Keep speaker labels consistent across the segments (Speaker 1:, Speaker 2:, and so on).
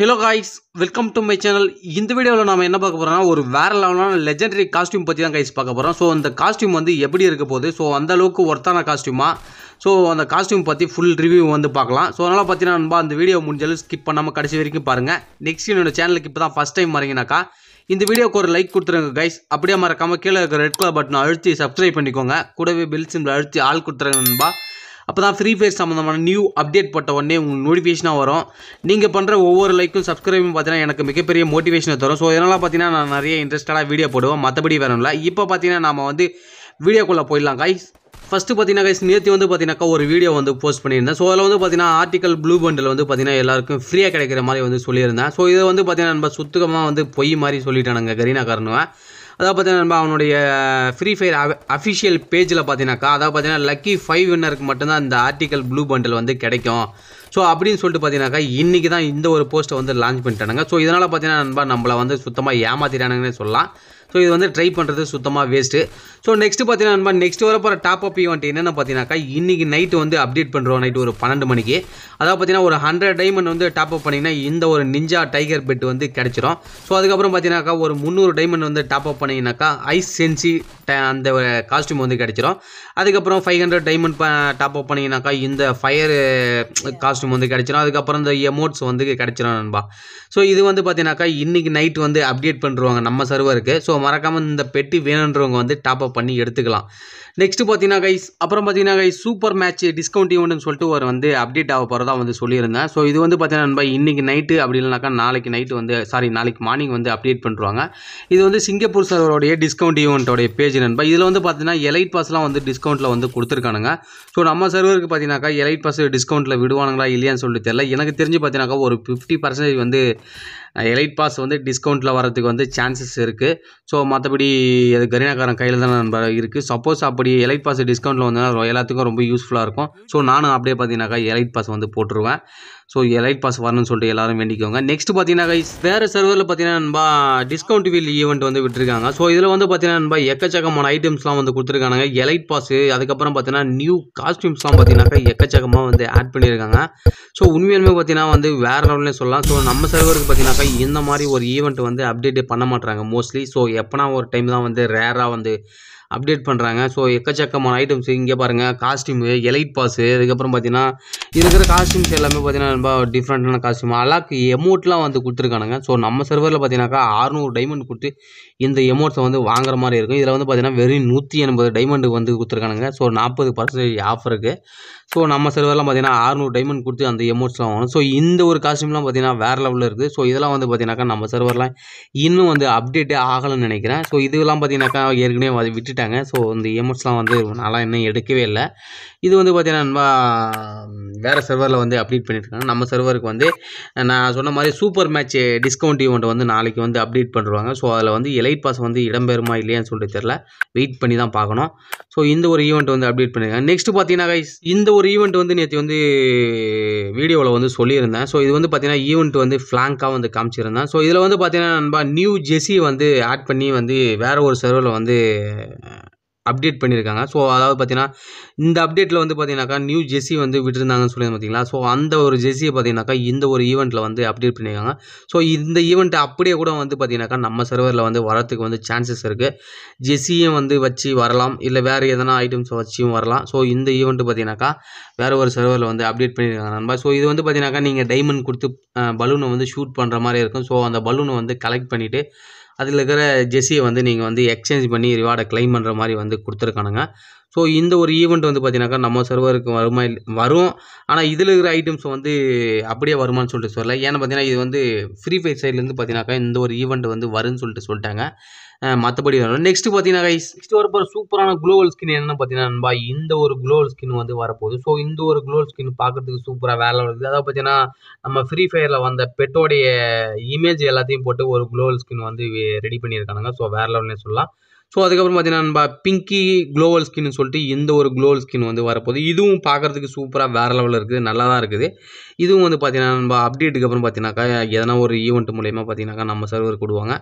Speaker 1: hello guys welcome to my channel இந்த வீடியோவில் நம்ம என்ன பார்க்க போகிறோம்னா ஒரு வேற லெவலான லெஜெண்டரி காஸ்ட்யூம் பற்றி தான் கைஸ் பார்க்க போகிறோம் ஸோ அந்த காஸ்ட்யூம் வந்து எப்படி இருக்க போகுது ஸோ அந்தளவுக்கு ஒர்த்தான காஸ்ட்யூமா ஸோ அந்த காஸ்ட்யூம் பற்றி ஃபுல் ரிவ்யூ வந்து பார்க்கலாம் ஸோ அதனால் பார்த்தீங்கன்னா நண்பா அந்த வீடியோ முடிஞ்சாலும் ஸ்கிப் பண்ணாமல் கடைசி வரைக்கும் பாருங்கள் நெக்ஸ்ட் என்னோட சேனலுக்கு இப்போ தான் ஃபஸ்ட் டைம் வரீங்கனாக்கா இந்த வீடியோக்கு ஒரு லைக் கொடுத்துருங்க கைஸ் அப்படியே மறக்காமல் கீழே இருக்கிற ரெட் கலர் பட்டனை அழுத்தி சப்ஸ்கிரைப் பண்ணிக்கோங்க கூடவே பெல் சிம்பிள் அழுத்தி ஆள் கொடுத்துருங்க நண்பா அப்போ தான் ஃப்ரீ ஃபயர் சம்மந்தமான நியூ அப்டேட் போட்ட உடனே உங்களுக்கு நோட்டிஃபிகேஷனாக வரும் நீங்கள் பண்ணுற ஒவ்வொரு லைக்கும் சப்ஸ்கிரைபும் பார்த்தீங்கன்னா எனக்கு மிகப்பெரிய மோட்டிவேஷனை தரும் ஸோ இதனால் பார்த்தீங்கன்னா நான் நிறைய இன்ட்ரெஸ்டடாக வீடியோ போடுவோம் மற்றபடி வேணும் இல்லை இப்போ பார்த்தீங்கன்னா நம்ம வந்து வீடியோக்குள்ளே போயிடலாம் கைஸ் ஃபஸ்ட்டு பார்த்தீங்கன்னா கைஸ் நேற்று வந்து பார்த்தீங்கன்னாக்கா ஒரு வீடியோ வந்து போஸ்ட் பண்ணியிருந்தேன் ஸோ அதில் வந்து பார்த்தீங்கன்னா ஆர்டிகல் ப்ளூ பண்டில் வந்து பார்த்தீங்கன்னா எல்லாருக்கும் ஃப்ரீயாக கிடைக்கிற மாதிரி வந்து சொல்லியிருந்தேன் ஸோ இதை வந்து பார்த்தீங்கன்னா நம்ம சுத்தமாக வந்து பொய் மாதிரி சொல்லிட்டானுங்க கரீனா காரணம் அதாவது பார்த்தீங்கன்னா நம்ம அவனுடைய ஃப்ரீ ஃபயர் அஃபிஷியல் பேஜில் பார்த்தீங்கனாக்கா அதாவது பார்த்தீங்கன்னா லக்கி ஃபைவ் வின்னருக்கு மட்டும்தான் இந்த ஆர்டிக்கல் ப்ளூ பண்டில் வந்து கிடைக்கும் ஸோ அப்படின்னு சொல்லிட்டு பார்த்தீங்கன்னாக்கா இன்றைக்கி தான் இந்த ஒரு போஸ்ட்டை வந்து லான்ச் பண்ணிட்டானுங்க ஸோ இதனால் பார்த்தீங்கன்னா நண்பா நம்மளை வந்து சுத்தமாக ஏமாத்திட்டானுங்கன்னு சொல்லலாம் ஸோ இது வந்து ட்ரை பண்ணுறது சுத்தமாக வேஸ்ட்டு ஸோ நெக்ஸ்ட்டு பார்த்தீங்கன்னா நண்பா நெக்ஸ்ட் வர போகிற டாப் அப் ஈவெண்ட் என்னென்ன பார்த்தீங்கன்னாக்கா இன்றைக்கி நைட்டு வந்து அப்டேட் பண்ணுறோம் நைட்டு ஒரு பன்னெண்டு மணிக்கு அதாவது பார்த்தீங்கன்னா ஒரு ஹண்ட்ரட் டைமண்ட் வந்து டாப் அப் பண்ணிங்கன்னா இந்த ஒரு நிஞ்சா டைகர் பெட் வந்து கிடச்சிரும் ஸோ அதுக்கப்புறம் பார்த்தீங்கன்னாக்கா ஒரு முந்நூறு டைமண்ட் வந்து டாப் அப் பண்ணிங்கனாக்கா ஐஸ் சென்சி அந்த காஸ்ட்யூம் வந்து கிடச்சிரும் அதுக்கப்புறம் five hundred diamond top up பண்ணிங்கனாக்கா இந்த ஃபயர் காஸ்ட்யூம் வந்து கிடச்சிரும் அதுக்கப்புறம் இந்த எமோட்ஸ் வந்து கிடச்சிரும் நண்பா ஸோ இது வந்து பார்த்தீங்கன்னாக்கா இன்றைக்கி நைட் வந்து அப்டேட் பண்ணுறாங்க நம்ம சர்வருக்கு ஸோ மறக்காமல் இந்த பெட்டி வேணுன்றவங்க வந்து டாப் அப் பண்ணி எடுத்துக்கலாம் நெக்ஸ்ட் பார்த்தீங்கன்னா கைஸ் அப்புறம் பார்த்தீங்கன்னா கைஸ் சூப்பர் மேட்ச் டிஸ்கவுண்ட் ஈவெண்ட்னு சொல்லிட்டு ஒரு வந்து அப்டேட் ஆக போகிறதா வந்து சொல்லியிருந்தேன் ஸோ இது வந்து பார்த்தீங்கன்னா நண்பா இன்றைக்கி நைட்டு அப்படி இல்லைனாக்கா நாளைக்கு நைட்டு வந்து சாரி நாளைக்கு மார்னிங் வந்து அப்டேட் பண்ணுவாங்க இது வந்து சிங்கப்பூர் சர்வருடைய டிஸ்கவுண்ட் ஈவெண்ட்டோடைய பேஜ் நண்பா இதில் வந்து பார்த்தீங்கன்னா எலைட் பாஸ்லாம் வந்து டிஸ்கவுண்ட்டில் வந்து கொடுத்துருக்கானுங்க ஸோ நம்ம சர்வருக்கு பார்த்தீங்கன்னாக்கா எலைட் பாஸ் டிஸ்கவுண்ட்டில் விடுவானுங்களா இல்லையான்னு சொல்லிட்டு தெரியல எனக்கு தெரிஞ்சு பார்த்தீங்கன்னாக்கா ஒரு ஃபிஃப்டி பர்சன்டேஜ் வந்து எலைட் பாஸ் வந்து டிஸ்கவுண்ட்டில் வரதுக்கு வந்து சான்சஸ் இருக்குது ஸோ மற்றபடி அது கரினாக்காரன் கையில் தான் நம்ப இருக்குது சப்போஸ் அப்படி எலைட் பாஸ் டிஸ்கவுண்ட்டில் வந்ததுன்னா எல்லாத்துக்கும் ரொம்ப யூஸ்ஃபுல்லாக இருக்கும் ஸோ நானும் அப்படியே பார்த்தீங்கன்னாக்கா எலைட் பாஸ் வந்து போட்டுருவேன் ஸோ எலைட் பாஸ் வரணும்னு சொல்லிட்டு எல்லாரும் வேண்டிக்கோங்க நெக்ஸ்ட் பார்த்தீங்கன்னா வேறு சர்வரில் பார்த்தீங்கன்னா நண்பா டிஸ்கவுண்ட் வீல் ஈவெண்ட் வந்து விட்டுருக்காங்க ஸோ இதில் வந்து பார்த்தீங்கன்னா நண்பா எக்கச்சக்கமான ஐட்டம்ஸ்லாம் வந்து கொடுத்துருக்காங்க எலைட் பாஸு அதுக்கப்புறம் பார்த்தீங்கன்னா நியூ காஸ்டியூம்ஸ்லாம் பார்த்தீங்கன்னாக்கா எக்கச்சக்கமாக வந்து ஆட் பண்ணியிருக்காங்க ஸோ உண்மையுமே பார்த்தீங்கன்னா வந்து வேறு லெவலில் சொல்லலாம் ஸோ நம்ம சர்வருக்கு பார்த்தீங்கன்னாக்கா இந்த மாதிரி ஒரு ஈவெண்ட் வந்து அப்டேட் பண்ண மாட்டுறாங்க மோஸ்ட்லி ஸோ எப்போனா ஒரு டைம் தான் வந்து ரேராக வந்து அப்டேட் பண்ணுறாங்க ஸோ எக்கச்சக்கமான ஐட்டம்ஸ் இங்கே பாருங்கள் காஸ்டியூமு எலைட் பாஸு அதுக்கப்புறம் பார்த்தீங்கன்னா இருக்கிற காஸ்டியூம்ஸ் எல்லாமே பார்த்தீங்கன்னா ரொம்ப டிஃப்ரெண்ட்டான காஸ்டியூம் அலாக்கு எமௌண்ட்லாம் வந்து கொடுத்துருக்கானுங்க ஸோ நம்ம சர்வரில் பார்த்தீங்கன்னாக்கா அறுநூறு டைமண்ட் கொடுத்து இந்த எமௌண்ட்ஸை வந்து வாங்குற மாதிரி இருக்கும் இதில் வந்து பார்த்தீங்கன்னா வெறும் நூற்றி எண்பது டைமண்டு வந்து கொடுத்துருக்கானுங்க ஸோ நாற்பது பர்சன்டேஜ் ஆஃபர் இருக்குது ஸோ நம்ம சர்வர்லாம் பார்த்தீங்கன்னா அறுநூறு டைமண்ட் கொடுத்து அந்த எமௌண்ட்ஸ்லாம் வாங்கணும் ஸோ இந்த ஒரு காஸ்டியூம்லாம் பார்த்தீங்கன்னா வேறு லெவலில் இருக்குது ஸோ இதெல்லாம் வந்து பார்த்தீங்கன்னாக்கா நம்ம சர்வர்லாம் இன்னும் வந்து அப்டேட்டே ஆகலைன்னு நினைக்கிறேன் ஸோ இதெல்லாம் பார்த்தீங்கன்னாக்கா ஏற்கனவே விட்டுட்டு சொல்லிட்டாங்க ஸோ இந்த இஎம்எஸ்லாம் வந்து நல்லா இன்னும் எடுக்கவே இல்லை இது வந்து பார்த்தீங்கன்னா நண்பா வேறு சர்வரில் வந்து அப்டேட் பண்ணிட்டுருக்காங்க நம்ம சர்வருக்கு வந்து நான் சொன்ன மாதிரி சூப்பர் மேட்ச் டிஸ்கவுண்ட் ஈவெண்ட்டை வந்து நாளைக்கு வந்து அப்டேட் பண்ணுவாங்க ஸோ அதில் வந்து எலைட் பாஸ் வந்து இடம்பெறுமா இல்லையான்னு சொல்லிட்டு தெரில வெயிட் பண்ணி தான் பார்க்கணும் ஸோ இந்த ஒரு ஈவெண்ட் வந்து அப்டேட் பண்ணியிருக்காங்க நெக்ஸ்ட் பார்த்தீங்கன்னா இந்த ஒரு ஈவெண்ட் வந்து நேற்று வந்து வீடியோவில் வந்து சொல்லியிருந்தேன் ஸோ இது வந்து பார்த்தீங்கன்னா ஈவெண்ட் வந்து ஃப்ளாங்காக வந்து காமிச்சிருந்தேன் ஸோ இதில் வந்து பார்த்தீங்கன்னா நண்பா நியூ ஜெஸி வந்து ஆட் பண்ணி வந்து வேறு ஒரு சர்வரில் வந்து அப்டேட் பண்ணியிருக்காங்க ஸோ அதாவது பார்த்தீங்கன்னா இந்த அப்டேட்டில் வந்து பார்த்தீங்கன்னாக்கா நியூ ஜெர்சி வந்து விட்டுருந்தாங்கன்னு சொல்லி பார்த்தீங்களா ஸோ அந்த ஒரு ஜெர்சியை பார்த்தீங்கன்னாக்கா இந்த ஒரு ஈவெண்ட்டில் வந்து அப்டேட் பண்ணியிருக்காங்க ஸோ இந்த ஈவெண்ட்டை அப்படியே கூட வந்து பார்த்தீங்கன்னாக்கா நம்ம சர்வரில் வந்து வரத்துக்கு வந்து சான்சஸ் இருக்குது ஜெர்சியும் வந்து வச்சு வரலாம் இல்லை வேறு எதனா ஐட்டம்ஸ் வச்சியும் வரலாம் ஸோ இந்த ஈவெண்ட்டு பார்த்தீங்கன்னாக்கா வேறு ஒரு சர்வரில் வந்து அப்டேட் பண்ணியிருக்காங்க நண்பா ஸோ இது வந்து பார்த்தீங்கன்னாக்கா நீங்கள் டைமண்ட் கொடுத்து பலூனை வந்து ஷூட் பண்ணுற மாதிரி இருக்கும் ஸோ அந்த பலூனை வந்து கலெக்ட் பண்ணிவிட்டு அதில் இருக்கிற ஜெஸியை வந்து நீங்கள் வந்து எக்ஸ்சேஞ்ச் பண்ணி ரிவார்டை கிளைம் பண்ணுற மாதிரி வந்து கொடுத்துருக்கானுங்க ஸோ இந்த ஒரு ஈவெண்ட் வந்து பார்த்தீங்கன்னாக்கா நம்ம சர்வருக்கு வருமா வரும் ஆனால் இதில் இருக்கிற ஐட்டம்ஸ் வந்து அப்படியே வருமானு சொல்லிட்டு சொல்லலை ஏன்னு பார்த்தீங்கன்னா இது வந்து ஃப்ரீ ஃபயர் சைட்லேருந்து பார்த்தீங்கன்னாக்கா இந்த ஒரு ஈவெண்ட் வந்து வரும்னு சொல்லிட்டு சொல்லிட்டாங்க மற்றபடி வரும் நெக்ஸ்ட்டு பார்த்தீங்கன்னா நெக்ஸ்ட் வரப்போ சூப்பரான குளோவல் ஸ்கின் என்னென்னு பார்த்தீங்கன்னா இந்த ஒரு குளோவல் ஸ்கின் வந்து வரப்போகுது ஸோ இந்த ஒரு குளோவல் ஸ்கின் பார்க்குறதுக்கு சூப்பராக வேலை வருது அதாவது பார்த்தீங்கன்னா நம்ம ஃப்ரீ ஃபயரில் வந்த பெட்டோடைய இமேஜ் எல்லாத்தையும் போட்டு ஒரு குளோவல் ஸ்கின் வந்து ரெடி பண்ணியிருக்கானுங்க ஸோ வேற லெவல்னே சொல்லலாம் ஸோ அதுக்கப்புறம் பார்த்தீங்கன்னா நம்ம பிங்கி குளோவல் ஸ்கின்னு சொல்லிட்டு இந்த ஒரு குளோவல் ஸ்கின் வந்து வரப்போகுது இதுவும் பார்க்குறதுக்கு சூப்பராக வேறு லெவலில் இருக்குது நல்லா தான் இருக்குது இதுவும் வந்து பார்த்தீங்கன்னா நம்ம அப்டேட்டுக்கு அப்புறம் பார்த்தீங்கன்னாக்கா எதனா ஒரு ஈவெண்ட் மூலயமா பார்த்தீங்கன்னாக்கா நம்ம சர்வர் கொடுவாங்க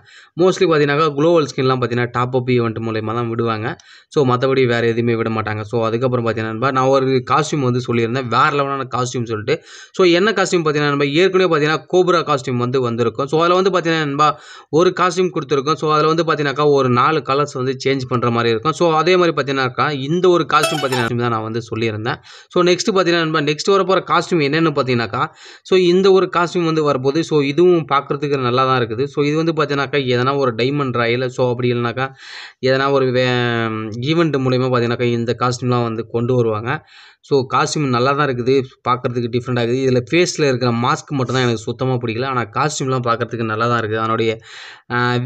Speaker 1: மோஸ்ட்லி பார்த்தீங்கன்னாக்கா க்ளோவல் ஸ்கின்லாம் பார்த்தீங்கன்னா டாப் அப் ஈவெண்ட் மூலயமா தான் விடுவாங்க ஸோ மற்றபடி வேறு எதுவுமே விட மாட்டாங்க ஸோ அதுக்கப்புறம் பார்த்தீங்கன்னா நான் ஒரு காஸ்டியூம் வந்து சொல்லியிருந்தேன் வேறு லெவலான காஸ்டியூம் சொல்லிட்டு ஸோ என்ன காஸ்டியூம் பார்த்தீங்கன்னா நம்ம ஏற்கனவே பார்த்தீங்கன்னா கோப்ரா காஸ்டியூம் வந்து வந்திருக்கும் ஸோ அதில் வந்து பார்த்தீங்கன்னா ஒரு காஸ்டியூம் கொடுத்துருக்கோம் ஸோ அதில் வந்து பார்த்தீங்கன்னாக்கா ஒரு நாலு கலர்ஸ் வந்து சேஞ்ச் பண்ணுற மாதிரி இருக்கும் ஸோ அதே மாதிரி பார்த்தீங்கன்னாக்கா இந்த ஒரு காஸ்ட்யூம் பார்த்தீங்கன்னா தான் நான் வந்து சொல்லியிருந்தேன் ஸோ நெக்ஸ்ட் பார்த்தீங்கன்னா நெக்ஸ்ட் வர போகிற காஸ்ட்யூம் என்னென்னு பார்த்தீங்கன்னாக்கா ஸோ இந்த ஒரு காஸ்ட்யூம் வந்து வரும்போது ஸோ இதுவும் பார்க்குறதுக்கு நல்லா தான் இருக்குது ஸோ இது வந்து பார்த்தீங்கன்னாக்கா எதனா ஒரு டைமண்ட் ராயில் ஸோ அப்படி இல்லைனாக்கா எதனா ஒரு ஈவெண்ட் மூலிமா பார்த்தீங்கன்னாக்கா இந்த காஸ்ட்யூம்லாம் வந்து கொண்டு வருவாங்க ஸோ காஸ்ட்யூம் நல்லா தான் இருக்குது பார்க்குறதுக்கு டிஃப்ரெண்ட் ஆகுது இதில் ஃபேஸில் இருக்கிற மாஸ்க் மட்டும் தான் எனக்கு சுத்தமாக பிடிக்கல ஆனால் காஸ்ட்யூம்லாம் பார்க்குறதுக்கு நல்லா தான் இருக்குது அதனுடைய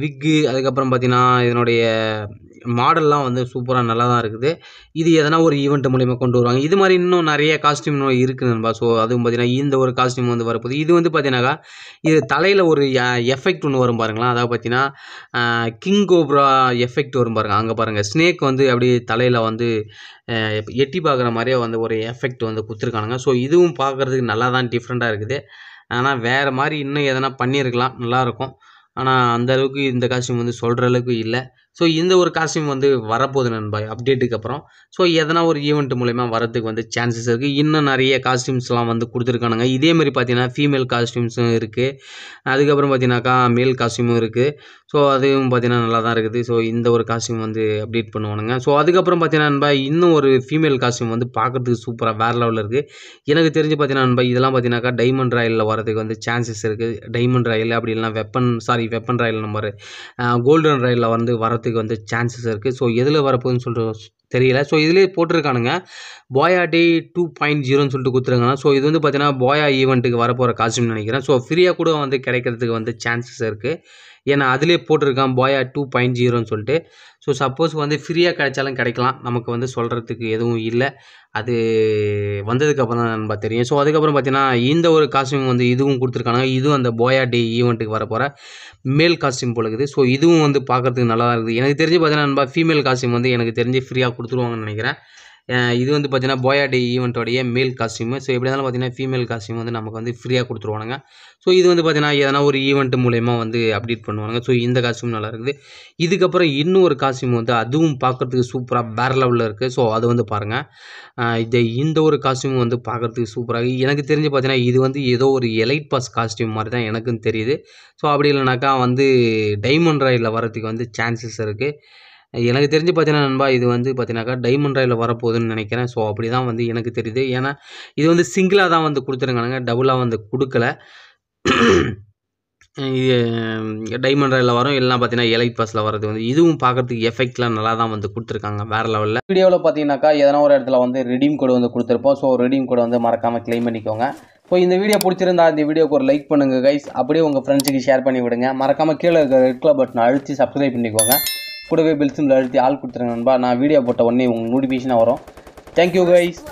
Speaker 1: விக்கு அதுக்கப்புறம் பார்த்திங்கன்னா இதனுடைய மாடல்லாம் வந்து சூப்பராக நல்லா தான் இருக்குது இது எதனா ஒரு ஈவெண்ட் மூலிமா கொண்டு வருவாங்க இது மாதிரி இன்னும் நிறைய காஸ்டியூம் இருக்குது நண்பா ஸோ அதுவும் பார்த்தீங்கன்னா இந்த ஒரு காஸ்டியூம் வந்து வரப்போகுது இது வந்து பார்த்தீங்கன்னாக்கா இது தலையில் ஒரு எஃபெக்ட் ஒன்று வரும் பாருங்களா அதாவது பார்த்தீங்கன்னா கிங் கோப்ரா எஃபெக்ட் வரும் பாருங்கள் அங்கே பாருங்கள் ஸ்னேக் வந்து அப்படியே தலையில் வந்து எட்டி பார்க்குற மாதிரியே வந்து ஒரு எஃபெக்ட் வந்து கொடுத்துருக்கானுங்க ஸோ இதுவும் பார்க்குறதுக்கு நல்லா தான் டிஃப்ரெண்ட்டாக இருக்குது ஆனால் வேறு மாதிரி இன்னும் எதனா பண்ணியிருக்கலாம் நல்லாயிருக்கும் ஆனால் அந்தளவுக்கு இந்த காஸ்டியூம் வந்து சொல்கிற அளவுக்கு இல்லை ஸோ இந்த ஒரு காஸ்டியூம் வந்து வரப்போகுது நண்பா அப்டேட்டுக்கு அப்புறம் ஸோ எதனா ஒரு ஈவெண்ட் மூலயமா வரதுக்கு வந்து சான்சஸ் இருக்குது இன்னும் நிறைய காஸ்டியூம்ஸ்லாம் வந்து கொடுத்துருக்கானுங்க இதேமாதிரி பார்த்தீங்கன்னா ஃபீமேல் காஸ்டியூம்ஸும் இருக்குது அதுக்கப்புறம் பார்த்தீங்கன்னாக்கா மேல் காஸ்டியூமும் இருக்குது ஸோ அதுவும் பார்த்தீங்கன்னா நல்லா தான் இருக்குது ஸோ இந்த ஒரு காஸ்டியூம் வந்து அப்டேட் பண்ணுவானுங்க ஸோ அதுக்கப்புறம் பார்த்தீங்கன்னா நண்பா இன்னும் ஒரு ஃபீமேல் காஸ்டியூம் வந்து பார்க்குறதுக்கு சூப்பராக வேறு லெவலில் இருக்குது எனக்கு தெரிஞ்சு பார்த்தீங்கன்னா நண்பா இதெல்லாம் பார்த்தீங்கன்னாக்கா டைமண்ட் ராயலில் வரதுக்கு வந்து சான்சஸ் இருக்குது டைமண்ட் ராயல் அப்படி இல்லைனா weapon sorry weapon royal number golden ராயலில் வந்து வர வரத்துக்கு வந்து சான்சஸ் இருக்குது ஸோ எதில் வரப்போகுதுன்னு சொல்லிட்டு தெரியல ஸோ இதுலேயே போட்டிருக்கானுங்க பாயா டே டூ பாயிண்ட் ஜீரோன்னு சொல்லிட்டு கொடுத்துருக்காங்க ஸோ இது வந்து பார்த்தீங்கன்னா பாயா ஈவெண்ட்டுக்கு வரப்போகிற காஸ்ட்யூம்னு நினைக்கிறேன் ஸோ ஃப்ரீயாக கூட வந்து கிடைக்கிறதுக்கு வந்து சான்சஸ் இருக்குது ஏன்னா அதிலே போட்டிருக்கான் பாயா டூ பாயிண்ட் ஜீரோன்னு சொல்லிட்டு ஸோ சப்போஸ் வந்து ஃப்ரீயாக கிடைச்சாலும் கிடைக்கலாம் நமக்கு வந்து சொல்கிறதுக்கு எதுவும் இல்லை அது வந்ததுக்கப்புறம் தான் நண்பா தெரியும் ஸோ அதுக்கப்புறம் பார்த்தீங்கன்னா இந்த ஒரு காஸ்டியூம் வந்து இதுவும் கொடுத்துருக்காங்க இதுவும் அந்த போயா டே ஈவெண்ட்டுக்கு வர போகிற மேல் காஸ்டியூம் போலக்குது ஸோ இதுவும் வந்து பார்க்குறதுக்கு நல்லா இருக்குது எனக்கு தெரிஞ்சு பார்த்தீங்கன்னா நண்பா ஃபீமேல் காஸ்டியூம் வந்து எனக்கு தெரிஞ்சு ஃப்ரீயாக கொடுத்துருவாங்கன்னு நினைக்கிறேன் இது வந்து பார்த்தீங்கன்னா போயாடி டே ஈவெண்ட்டோடைய மேல் காஸ்டியூமு ஸோ எப்படி இருந்தாலும் பார்த்தீங்கன்னா ஃபீமேல் காஸ்டியூம் வந்து நமக்கு வந்து ஃப்ரீயாக கொடுத்துருவானுங்க ஸோ இது வந்து பார்த்தீங்கன்னா எதனா ஒரு ஈவெண்ட் மூலயமா வந்து அப்டேட் பண்ணுவாங்க ஸோ இந்த காஸ்டியூம் நல்லா இருக்குது இதுக்கப்புறம் இன்னும் ஒரு காஸ்டியூம் வந்து அதுவும் பார்க்குறதுக்கு சூப்பராக வேறு லெவலில் இருக்குது ஸோ அது வந்து பாருங்கள் இது இந்த ஒரு காஸ்டியூம் வந்து பார்க்குறதுக்கு சூப்பராக எனக்கு தெரிஞ்சு பார்த்தீங்கன்னா இது வந்து ஏதோ ஒரு எலைட் பாஸ் காஸ்டியூம் மாதிரி தான் எனக்கும் தெரியுது ஸோ அப்படி இல்லைனாக்கா வந்து டைமண்ட் ராயில் வரதுக்கு வந்து சான்சஸ் இருக்குது எனக்கு தெரிஞ்சு பார்த்தீங்கன்னா நண்பா இது வந்து பார்த்தீங்கன்னாக்கா டைமண்ட் ராயில் வரப்போகுதுன்னு நினைக்கிறேன் ஸோ அப்படி தான் வந்து எனக்கு தெரியுது ஏன்னா இது வந்து சிங்கிளாக தான் வந்து கொடுத்துருங்கானுங்க டபுளாக வந்து கொடுக்கல இது டைமண்ட் ராயில் வரும் இல்லைனா பார்த்தீங்கன்னா எலைட் பஸ்ஸில் வரது வந்து இதுவும் பார்க்குறதுக்கு எஃபெக்ட்லாம் நல்லா தான் வந்து கொடுத்துருக்காங்க வேறு லெவலில் வீடியோவில் பார்த்தீங்கன்னாக்கா எதனா ஒரு இடத்துல வந்து ரெடீம் கோடு வந்து கொடுத்துருப்போம் ஸோ ரெடீம் கோடு வந்து மறக்காமல் கிளைம் பண்ணிக்கோங்க ஸோ இந்த வீடியோ பிடிச்சிருந்தா இந்த வீடியோக்கு ஒரு லைக் பண்ணுங்கள் கைஸ் அப்படியே உங்கள் ஃப்ரெண்ட்ஸுக்கு ஷேர் பண்ணி விடுங்க மறக்காமல் கீழே இருக்கிற ரெட் கலர் பட்டன் அழுத்தி சப்ஸ்கிரைப் பண்ணிக்கோங்க கூடவே பெல்சிமில் அழுத்தி ஆள் கொடுத்துருங்க நண்பா நான் வீடியோ போட்ட உடனே உங்களுக்கு நோட்டிஃபிகேஷனாக வரும் தேங்க்யூ கைஸ்